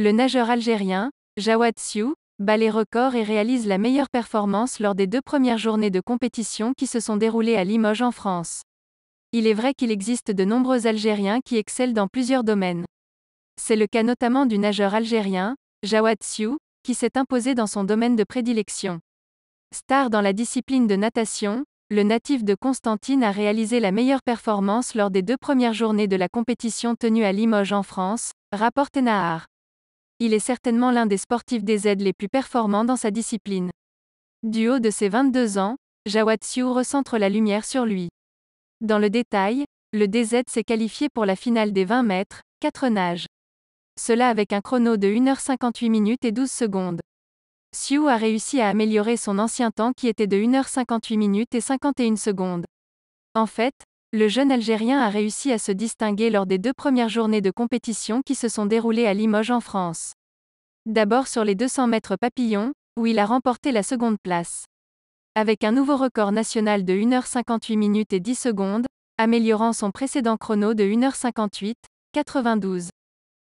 Le nageur algérien, Jawad Siou, bat les records et réalise la meilleure performance lors des deux premières journées de compétition qui se sont déroulées à Limoges en France. Il est vrai qu'il existe de nombreux Algériens qui excellent dans plusieurs domaines. C'est le cas notamment du nageur algérien, Jawad Siou, qui s'est imposé dans son domaine de prédilection. Star dans la discipline de natation, le natif de Constantine a réalisé la meilleure performance lors des deux premières journées de la compétition tenue à Limoges en France, rapporte Nahar il est certainement l'un des sportifs des aides les plus performants dans sa discipline. Du haut de ses 22 ans, Jawad Siu recentre la lumière sur lui. Dans le détail, le DZ s'est qualifié pour la finale des 20 mètres, 4 nages. Cela avec un chrono de 1h58 minutes et 12 secondes. Siou a réussi à améliorer son ancien temps qui était de 1h58 minutes et 51 secondes. En fait, le jeune Algérien a réussi à se distinguer lors des deux premières journées de compétition qui se sont déroulées à Limoges en France. D'abord sur les 200 mètres papillon, où il a remporté la seconde place. Avec un nouveau record national de 1h58 minutes et 10 secondes, améliorant son précédent chrono de 1h58, 92.